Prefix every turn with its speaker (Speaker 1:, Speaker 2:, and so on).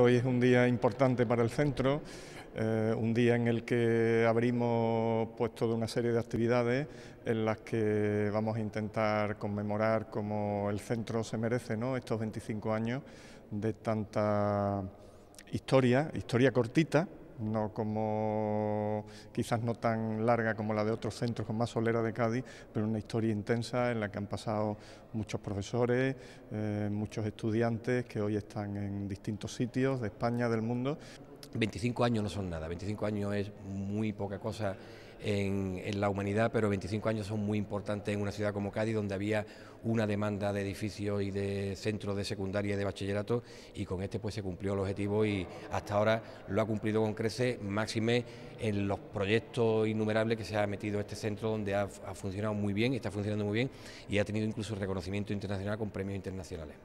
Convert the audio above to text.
Speaker 1: Hoy es un día importante para el centro, eh, un día en el que abrimos pues, toda una serie de actividades en las que vamos a intentar conmemorar como el centro se merece ¿no? estos 25 años de tanta historia, historia cortita, no como quizás no tan larga como la de otros centros con más solera de Cádiz, pero una historia intensa en la que han pasado muchos profesores, eh, muchos estudiantes que hoy están en distintos sitios de España, del mundo, 25 años no son nada, 25 años es muy poca cosa
Speaker 2: en, la humanidad, pero 25 años son muy importantes en una ciudad como Cádiz, donde había una demanda de edificios y de centros de secundaria y de bachillerato, y con este pues se cumplió el objetivo y hasta ahora lo ha cumplido con creces, máxime en los proyectos innumerables que se ha metido este centro, donde ha, ha funcionado muy bien, está funcionando muy bien y ha tenido incluso reconocimiento internacional con premios internacionales.